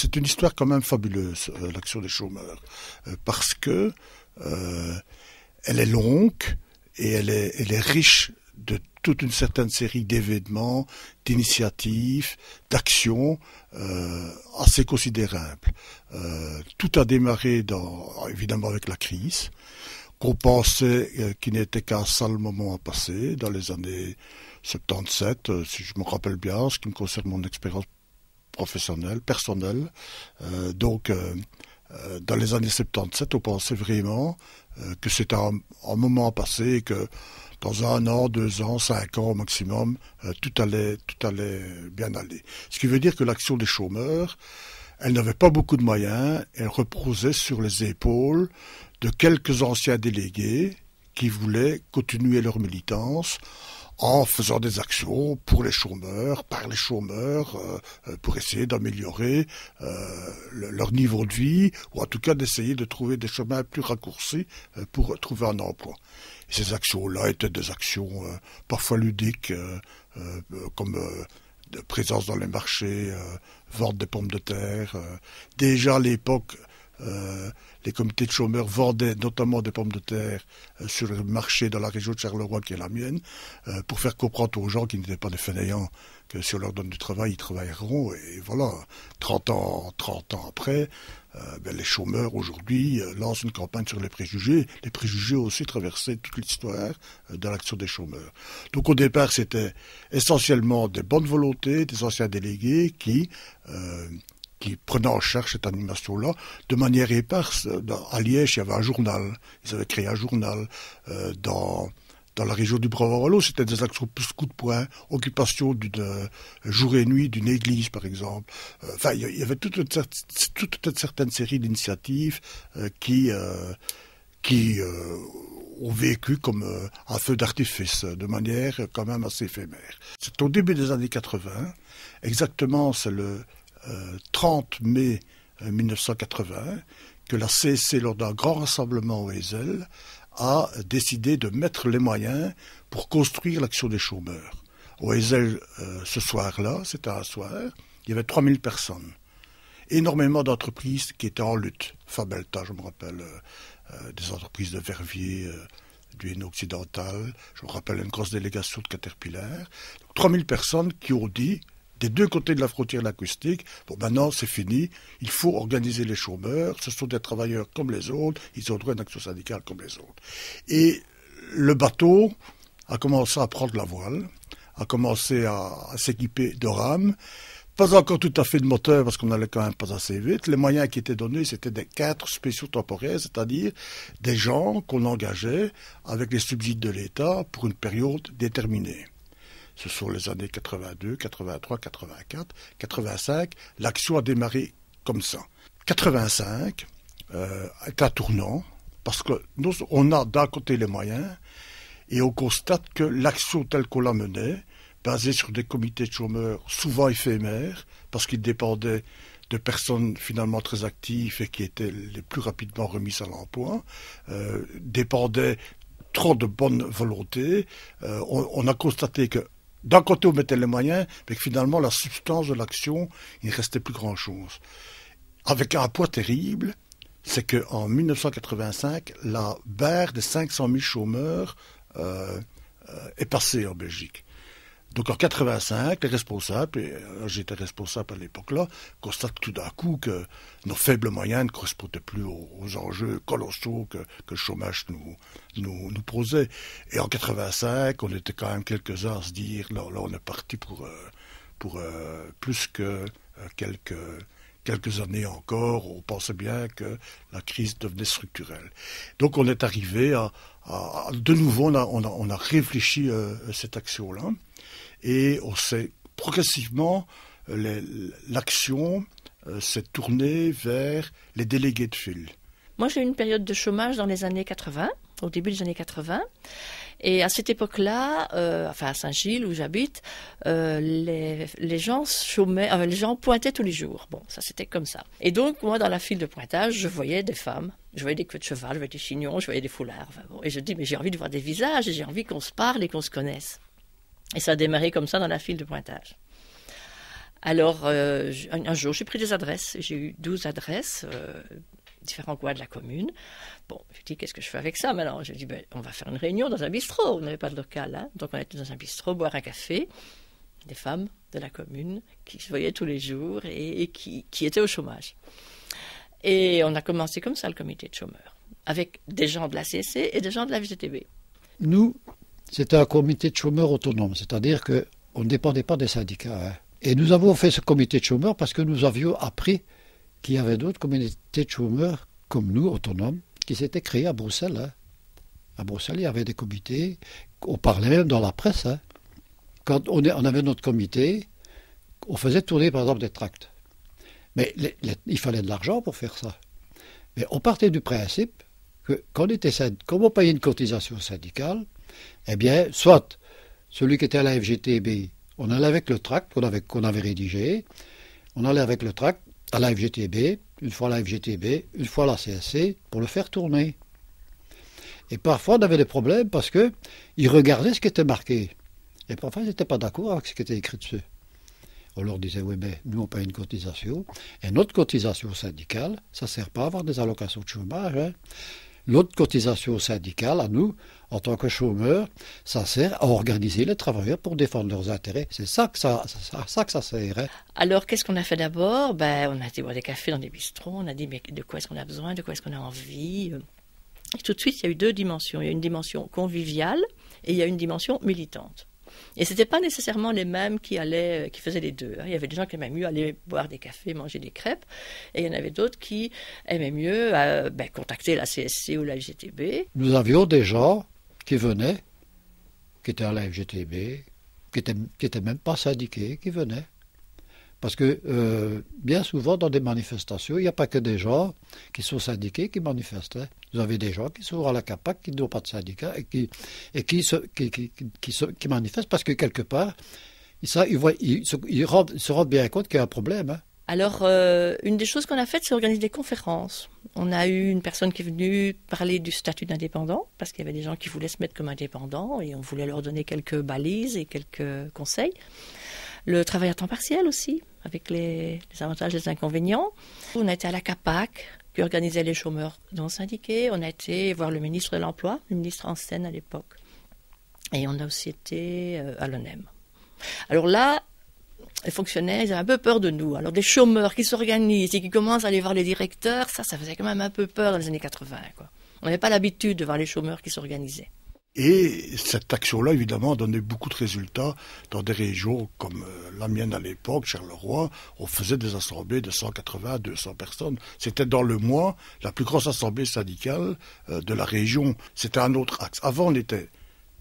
C'est une histoire quand même fabuleuse, euh, l'action des chômeurs, euh, parce que euh, elle est longue et elle est, riche de toute une certaine série d'événements, d'initiatives, d'actions assez considérables. tout a démarré évidemment avec la crise, qu'on pensait qu'il qui n'était qu'un sale moment à passer dans les années 77, si je me rappelle bien, ce qui me concerne mon expérience professionnel, personnel. Euh, donc, euh, euh, dans les années 77, on pensait vraiment que c'était un, moment passé que dans un an, deux ans, cinq ans au maximum, tout, allait, tout allait bien aller. Ce qui veut dire que l'action des chômeurs, elle n'avait pas beaucoup de moyens, elle reposait sur les épaules de quelques anciens délégués qui voulaient continuer leur militance en faisant des actions pour les chômeurs, par les chômeurs, euh, euh, pour essayer d'améliorer euh, leur niveau de vie, ou en tout cas d'essayer de trouver des chemins plus raccourcis pour trouver un emploi. ces actions-là étaient des actions parfois ludiques, comme présence dans les marchés, vente des pommes de terre. déjà à l'époque, euh, les comités de chômeurs vendaient notamment des pommes de terre euh, sur le marché dans la région de Charleroi, qui est la mienne, euh, pour faire comprendre aux gens qui n'étaient pas des fainéants que si on leur donne du travail, ils travailleront. Et voilà, 30 ans, ans après, ben, les chômeurs aujourd'hui lancent une campagne sur les préjugés. Les préjugés aussi traversé toute l'histoire de l'action des chômeurs. Donc au départ, c'était essentiellement des bonnes volontés, des anciens délégués qui qui prenaient en charge cette animation-là de manière éparse. Dans, à Liège, il y avait un journal. Ils avaient créé un journal euh, dans dans la région du bravo wallon c'était des actions plus coup de poing, occupation d'une euh, jour et nuit d'une église, par exemple. Euh, enfin, il y avait toute une, certaine série d'initiatives qui, qui ont vécu comme un feu d'artifice, de manière quand même assez éphémère. C'est au début des années 80, exactement, c'est le 30 euh, mai 1980 euh, que la CSC, lors d'un grand rassemblement au Ezel, a décidé de mettre les moyens pour construire l'action des chômeurs. Au Ezel, euh, ce soir-là, c'était un soir, il y avait 3000 personnes. Énormément d'entreprises qui étaient en lutte. Fabelta, je me rappelle, des entreprises de Verviers, du Hainaut occidental, je me rappelle une grosse délégation de Caterpillar. 3000 personnes qui ont dit des deux côtés de la frontière linguistique. Bon, maintenant, c'est fini. Il faut organiser les chômeurs. Ce sont des travailleurs comme les autres. Ils ont droit à une action syndicale comme les autres. Et le bateau a commencé à prendre la voile, a commencé à, s'équiper de rames. Pas encore tout à fait de moteur parce qu'on n'allait quand même pas assez vite. Les moyens qui étaient donnés, c'était des quatre spéciaux temporaires, c'est-à-dire des gens qu'on engageait avec les subsides de l'État pour une période déterminée. Ce sont les années 82, 83, 84, 85. L'action a démarré comme ça. 85 euh, est un tournant parce que nous, on a d'un côté les moyens et on constate que l'action telle qu'on la menait, basée sur des comités de chômeurs souvent éphémères, parce qu'ils dépendaient de personnes finalement très actives et qui étaient les plus rapidement remises à l'emploi, euh, dépendait trop de bonne volonté. Euh, on a constaté que d'un côté, on mettait les moyens, mais finalement, la substance de l'action, il ne restait plus grand-chose. Avec un poids terrible, c'est qu'en 1985, la barre des 500 000 chômeurs euh, euh, est passée en Belgique. Donc en 85, les responsables, et euh, j'étais responsable à l'époque-là, constatent tout d'un coup que nos faibles moyens ne correspondaient plus aux, enjeux colossaux que, que, le chômage nous, nous, nous posait. Et en 85, on était quand même quelques-uns à se dire, là, là on est parti pour, euh, pour euh, plus que quelques quelques années encore, on pensait bien que la crise devenait structurelle. Donc on est arrivé à... de nouveau, on on a, on a réfléchi à cette action-là. Et on sait progressivement euh, l'action euh, s'est tournée vers les délégués de file. Moi, j'ai eu une période de chômage dans les années 80, au début des années 80. Et à cette époque-là, euh, enfin à Saint-Gilles où j'habite, les, gens chômaient, les gens pointaient tous les jours. Bon, ça c'était comme ça. Et donc moi, dans la file de pointage, je voyais des femmes, je voyais des queues de cheval, je voyais des chignons, je voyais des foulards. et je dis mais j'ai envie de voir des visages, j'ai envie qu'on se parle et qu'on se connaisse. Et ça a démarré comme ça dans la file de pointage. Alors, euh, un jour, j'ai pris des adresses. J'ai eu 12 adresses, euh, différents coins de la commune. Bon, je dis, qu'est-ce que je fais avec ça maintenant Je dit, ben, on va faire une réunion dans un bistrot. On n'avait pas de local, là. Hein. donc on était dans un bistrot, boire un café. Des femmes de la commune qui se voyaient tous les jours et, qui, étaient au chômage. Et on a commencé comme ça le comité de chômeurs, avec des gens de la CC et des gens de la VGTB. Nous, c'était un comité de chômeurs autonome, c'est-à-dire qu'on ne dépendait pas des syndicats. Hein. Et nous avons fait ce comité de chômeurs parce que nous avions appris qu'il y avait d'autres communautés de chômeurs comme nous, autonomes, qui s'étaient créées à Bruxelles. Hein. À Bruxelles, il y avait des comités, on parlait même dans la presse. Hein. Quand on, avait notre comité, on faisait tourner par exemple des tracts. Mais il fallait de l'argent pour faire ça. Mais on partait du principe que quand était, quand on payait une cotisation syndicale, eh bien, soit celui qui était à la FGTB, on allait avec le tract qu'on avait, qu'on avait rédigé, on allait avec le tract à la FGTB, une fois à la FGTB, une fois la CSC, pour le faire tourner. Et parfois, on avait des problèmes parce que ils regardaient ce qui était marqué. Et parfois, ils n'étaient pas d'accord avec ce qui était écrit dessus. On leur disait, oui, mais nous, on paye une cotisation. Et notre cotisation syndicale, ça ne sert pas à avoir des allocations de chômage. Hein. L'autre cotisation syndicale, à nous, en tant que chômeurs, ça sert à organiser les travailleurs pour défendre leurs intérêts. C'est ça que ça, que ça sert. Hein. Alors, qu'est-ce qu'on a fait d'abord ben, On a été boire des cafés dans des bistrots, on a dit de quoi est-ce qu'on a besoin, de quoi est-ce qu'on a envie. Et tout de suite, il y a eu deux dimensions. Il y a une dimension conviviale et il y a une dimension militante. Et ce n'étaient pas nécessairement les mêmes qui allaient, euh, qui faisaient les deux. Hein. Il y avait des gens qui aimaient mieux aller boire des cafés, manger des crêpes, et il y en avait d'autres qui aimaient mieux euh, ben, contacter la CSC ou la FGTB. Nous avions des gens qui venaient, qui étaient à la FGTB, qui n'étaient même pas syndiqués, qui venaient. Parce que euh, bien souvent, dans des manifestations, il n'y a pas que des gens qui sont syndiqués qui manifestent. Vous avez des gens qui sont à la CAPAC, qui n'ont pas de syndicat et, qui, et qui, qui, qui, manifestent parce que quelque part, ça, ils, se, rendent, bien compte qu'il y a un problème. Hein. Alors, euh, une des choses qu'on a faites, c'est organiser des conférences. On a eu une personne qui est venue parler du statut d'indépendant, parce qu'il y avait des gens qui voulaient se mettre comme indépendants, et on voulait leur donner quelques balises et quelques conseils. Le travail à temps partiel aussi, avec les, avantages et les inconvénients. On a été à la CAPAC, qui organisait les chômeurs non syndiqués. On a été voir le ministre de l'Emploi, le ministre en scène à l'époque. Et on a aussi été euh, à l'ONEM. Alors là, les fonctionnaires, ils avaient un peu peur de nous. Alors des chômeurs qui s'organisent et qui commencent à aller voir les directeurs, ça, ça faisait quand même un peu peur dans les années 80. Quoi. On n'avait pas l'habitude de voir les chômeurs qui s'organisaient. Et cette action-là, évidemment, a donné beaucoup de résultats dans des régions comme euh, la mienne à l'époque, Charleroi. On faisait des assemblées de 180 à 200 personnes. C'était dans le mois la plus grosse assemblée syndicale euh, de la région. C'était un autre axe. Avant, on était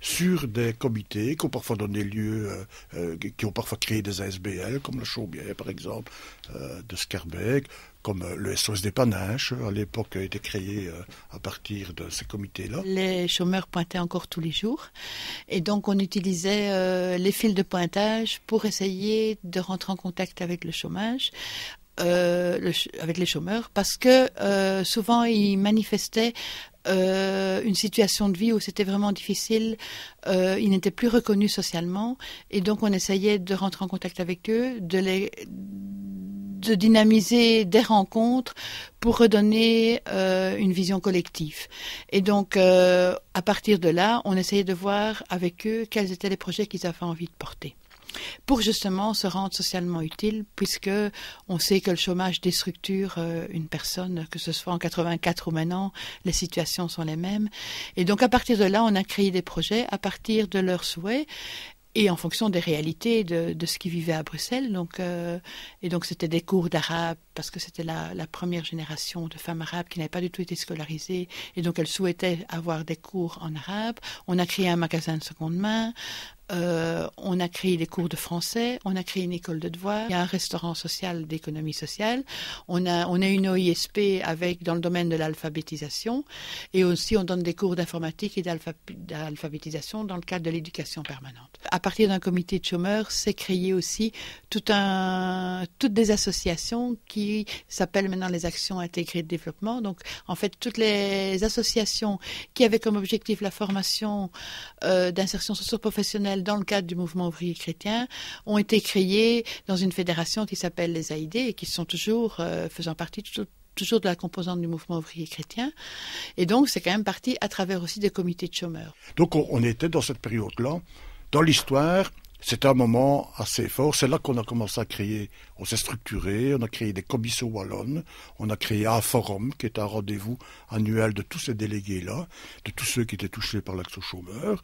sur des comités qui ont parfois donné lieu, euh, qui ont parfois créé des ASBL, comme le Chaubière par exemple, de Skerbeck comme euh, le SOS des Panaches, euh, à l'époque a été créé euh, à partir de ces comités-là. Les chômeurs pointaient encore tous les jours, et donc on utilisait les fils de pointage pour essayer de rentrer en contact avec le chômage. avec les chômeurs parce que souvent ils manifestaient une situation de vie où c'était vraiment difficile, ils n'étaient plus reconnus socialement et donc on essayait de rentrer en contact avec eux, de les de dynamiser des rencontres pour redonner euh, une vision collective. Et donc, euh, à partir de là, on essayait de voir avec eux quels étaient les projets qu'ils avaient envie de porter pour justement se rendre socialement utile, puisque on sait que le chômage déstructure euh, une personne, que ce soit en 84 ou maintenant, les situations sont les mêmes. Et donc à partir de là, on a créé des projets à partir de leurs souhaits, et en fonction des réalités de, ce qui vivait à Bruxelles. Donc, euh, et donc c'était des cours d'arabe parce que c'était la, la, première génération de femmes arabes qui n'avaient pas du tout été scolarisées et donc elles souhaitaient avoir des cours en arabe. On a créé un magasin de seconde main. Euh, on a créé des cours de français, on a créé une école de devoirs, il y a un restaurant social d'économie sociale, on a, on a une OISP avec, dans le domaine de l'alphabétisation, et aussi on donne des cours d'informatique et d'alphabétisation dans le cadre de l'éducation permanente. À partir d'un comité de chômeurs, c'est créé aussi tout un, toutes des associations qui s'appellent maintenant les actions intégrées de développement. Donc, en fait, toutes les associations qui avaient comme objectif la formation euh, d'insertion socio-professionnelle dans le cadre du mouvement ouvrier chrétien ont été créés dans une fédération qui s'appelle les AID et qui sont toujours euh, faisant partie toujours de la composante du mouvement ouvrier chrétien. Et donc, c'est quand même parti à travers aussi des comités de chômeurs. Donc, on était dans cette période-là, dans l'histoire, c'est un moment assez fort. C'est là qu'on a commencé à créer, on s'est structuré, on a créé des commissions wallonnes, on a créé un forum qui est un rendez-vous annuel de tous ces délégués-là, de tous ceux qui étaient touchés par l'axe chômeur.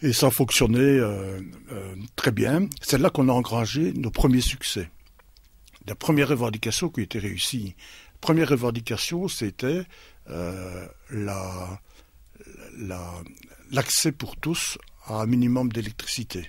Et ça fonctionnait euh, euh, très bien. C'est là qu'on a engrangé nos premiers succès. La première revendication qui était réussie. La première revendication, c'était euh, l'accès pour tous à un minimum d'électricité.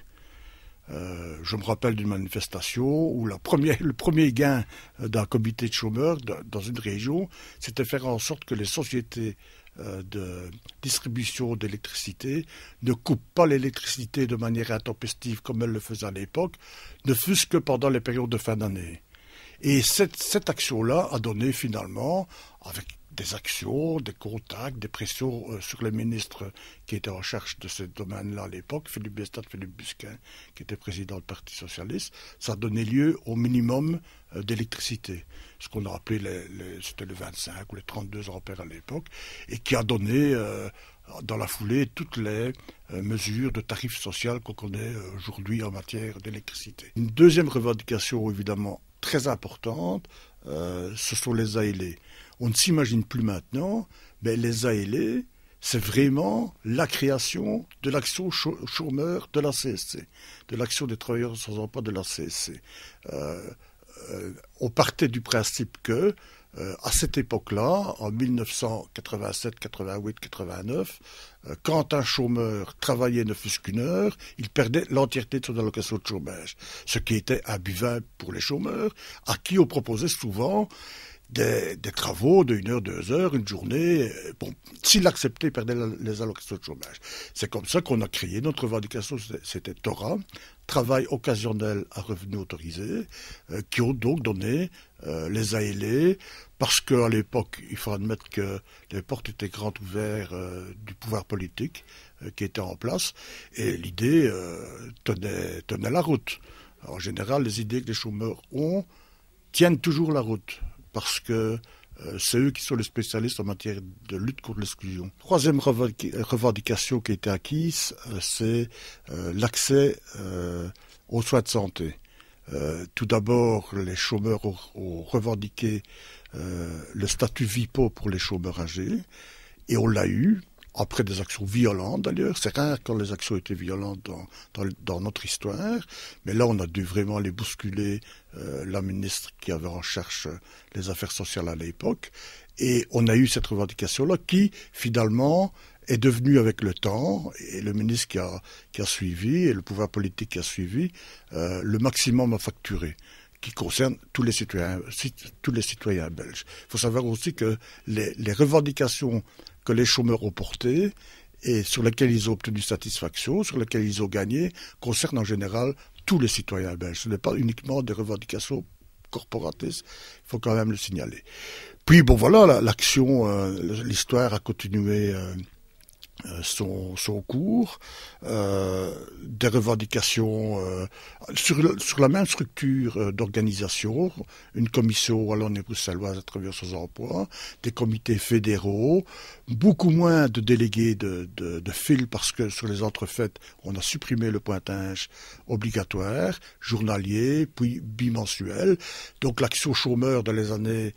Euh, je me rappelle d'une manifestation où la première, le premier gain d'un comité de chômeurs dans une région, c'était faire en sorte que les sociétés euh, de distribution d'électricité ne coupent pas l'électricité de manière intempestive comme elles le faisaient à l'époque, ne fût-ce que pendant les périodes de fin d'année. Et cette, cette action-là a donné finalement, avec des actions, des contacts, des pressions euh, sur les ministres qui étaient en charge de ce domaine-là à l'époque, Philippe Bestat, Philippe Busquin, qui était président du Parti Socialiste, ça donnait lieu au minimum euh, d'électricité, ce qu'on a appelé les, c'était le 25 ou les 32 ampères à l'époque, et qui a donné euh, dans la foulée toutes les mesures de tarifs sociaux qu'on connaît aujourd'hui en matière d'électricité. Une deuxième revendication évidemment très importante, ce sont les A.L.E., on ne s'imagine plus maintenant, mais les ALE, c'est vraiment la création de l'action chômeur de la CSC, de l'action des travailleurs sans emploi de la CSC. Euh, euh, on partait du principe que, euh, à cette époque-là, en 1987, 88, 89, quand un chômeur travaillait ne fût-ce qu'une heure, il perdait l'entièreté de son allocation de chômage, ce qui était imbuvable pour les chômeurs, à qui on proposait souvent des, travaux travaux d'une heure, deux heures, une journée. Euh, bon, s'il acceptait, il perdait les allocations de chômage. C'est comme ça qu'on a créé notre revendication, c'était Torah, travail occasionnel à revenus autorisés, euh, qui ont donc donné euh, les ALE, parce qu'à l'époque, il faut admettre que les portes étaient grandes ouvertes du pouvoir politique qui était en place, et l'idée tenait la route. En général, les idées que les chômeurs ont tiennent toujours la route parce que euh, c'est eux qui sont les spécialistes en matière de lutte contre l'exclusion. Troisième revendication qui a été acquise, euh, c'est euh, l'accès aux soins de santé. tout d'abord, les chômeurs ont, revendiqué le statut VIPO pour les chômeurs âgés, et on l'a eu après des actions violentes d'ailleurs. C'est rare quand les actions étaient violentes dans, dans, notre histoire, mais là on a dû vraiment les bousculer, euh, la ministre qui avait en charge euh, les affaires sociales à l'époque, et on a eu cette revendication-là qui finalement est devenue avec le temps, et le ministre qui a, qui a suivi, et le pouvoir politique qui a suivi, euh, le maximum à facturer qui concerne tous les citoyens, tous les citoyens belges. Il faut savoir aussi que les, les revendications que les chômeurs ont porté et sur lesquels ils ont obtenu satisfaction, sur lesquels ils ont gagné, concerne en général tous les citoyens belges. Ce n'est pas uniquement des revendications corporatistes, il faut quand même le signaler. Puis bon voilà, l'action, euh, l'histoire a continué. Euh, euh, son, cours, euh, des revendications euh, sur, la même structure d'organisation, une commission wallonne et bruxelloise à travers ses emplois, des comités fédéraux, beaucoup moins de délégués de, de, fil parce que sur les entrefaites, on a supprimé le pointage obligatoire, journalier, puis bimensuel. Donc l'action chômeur dans les années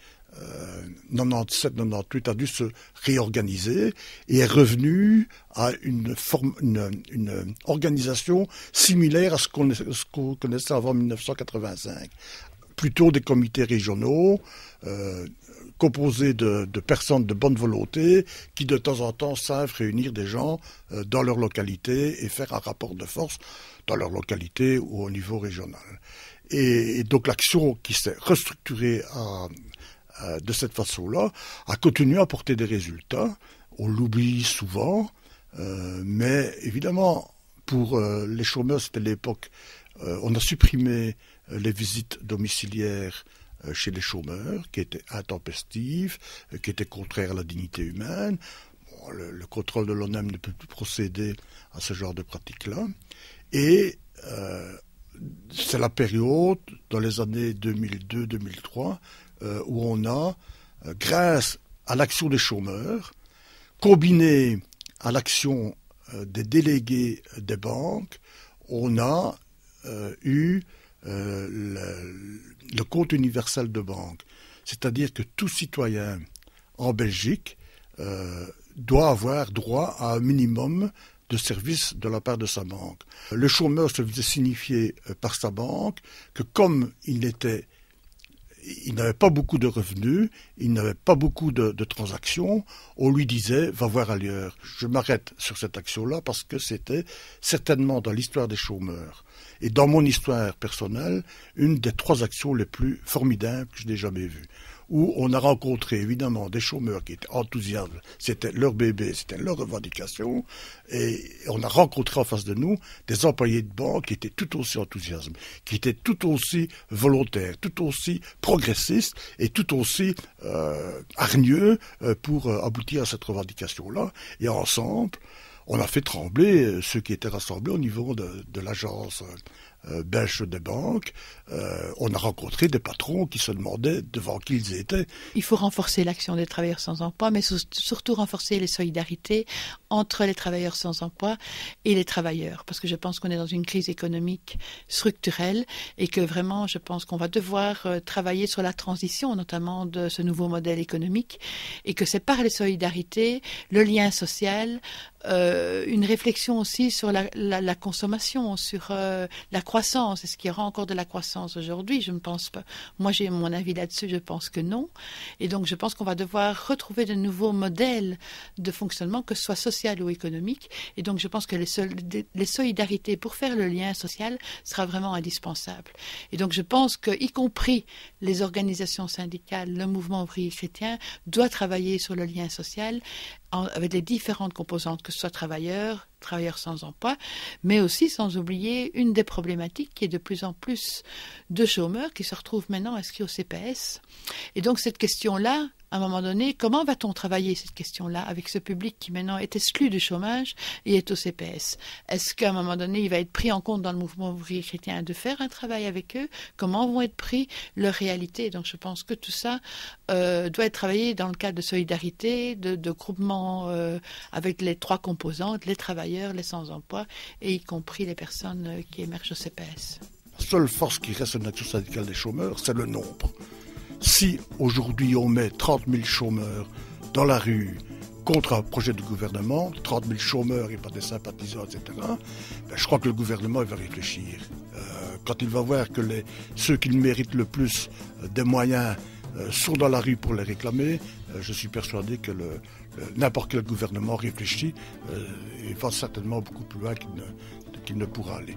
97-98 euh, a dû se réorganiser et est revenu à une, forme, une, organisation similaire à ce qu'on connaissait avant 1985. Plutôt des comités régionaux euh, composés de, personnes de bonne volonté qui de temps en temps savent réunir des gens euh, dans leur localité et faire un rapport de force dans leur localité ou au niveau régional. Et, et donc l'action qui s'est restructurée à euh, de cette façon-là, a continué à porter des résultats. On l'oublie souvent, euh, mais évidemment, pour euh, les chômeurs, c'était l'époque, on a supprimé les visites domiciliaires chez les chômeurs, qui étaient intempestives, qui étaient contraires à la dignité humaine. le, contrôle de l'ONEM ne peut plus procéder à ce genre de pratiques-là. Et c'est la période, dans les années 2002-2003, euh, où on a, euh, grâce à l'action des chômeurs, combiné à l'action euh, des délégués des banques, on a eu le, compte universel de banque. C'est-à-dire que tout citoyen en Belgique doit avoir droit à un minimum de services de la part de sa banque. Le chômeur se faisait signifier par sa banque que comme il était il n'avait pas beaucoup de revenus, il n'avait pas beaucoup de, transactions, on lui disait va voir ailleurs. Je m'arrête sur cette action-là parce que c'était certainement dans l'histoire des chômeurs et dans mon histoire personnelle une des trois actions les plus formidables que je n'ai jamais vues où on a rencontré évidemment des chômeurs qui étaient enthousiastes, c'était leur bébé, c'était leur revendication, et on a rencontré en face de nous des employés de banque qui étaient tout aussi enthousiastes, qui étaient tout aussi volontaires, tout aussi progressistes et tout aussi euh, hargneux euh, pour euh, aboutir à cette revendication-là. Et ensemble, on a fait trembler ceux qui étaient rassemblés au niveau de l'agence euh, de euh, on a rencontré des patrons qui se demandaient devant qui ils étaient. Il faut renforcer l'action des travailleurs sans emploi, mais surtout renforcer les solidarités entre les travailleurs sans emploi et les travailleurs, parce que je pense qu'on est dans une crise économique structurelle et que vraiment, je pense qu'on va devoir euh, travailler sur la transition, notamment de ce nouveau modèle économique, et que c'est par les solidarités, le lien social, une réflexion aussi sur la, la consommation, sur la croissance croissance. Est-ce qu'il y aura encore de la croissance aujourd'hui Je ne pense pas. Moi, j'ai mon avis là-dessus. Je pense que non. Et donc, je pense qu'on va devoir retrouver de nouveaux modèles de fonctionnement, que ce soit social ou économique. Et donc, je pense que les, solidarités pour faire le lien social sera vraiment indispensable. Et donc, je pense que, y compris les organisations syndicales, le mouvement ouvrier chrétien doit travailler sur le lien social avec les différentes composantes, que ce soit travailleurs, travailleurs sans emploi, mais aussi sans oublier une des problématiques qui est de plus en plus de chômeurs qui se retrouvent maintenant inscrits au CPS. Et donc cette question-là, à un moment donné, comment va-t-on travailler cette question-là avec ce public qui maintenant est exclu du chômage et est au CPS Est-ce qu'à un moment donné, il va être pris en compte dans le mouvement ouvrier chrétien de faire un travail avec eux Comment vont être pris leur réalités Donc je pense que tout ça euh, doit être travaillé dans le cadre de solidarité, de, groupement euh, avec les trois composantes, les travailleurs, les sans-emploi et y compris les personnes euh, qui émergent au CPS. La seule force qui reste au nature syndicale des chômeurs, c'est le nombre. Si aujourd'hui on met 30 000 chômeurs dans la rue contre un projet de gouvernement, 30 000 chômeurs et pas des sympathisants, etc., ben, je crois que le gouvernement va réfléchir. Euh, quand il va voir que ceux qui méritent le plus euh, des moyens euh, sont dans la rue pour les réclamer, je suis persuadé que n'importe quel gouvernement réfléchit et va certainement beaucoup plus loin qu'il ne pourra aller.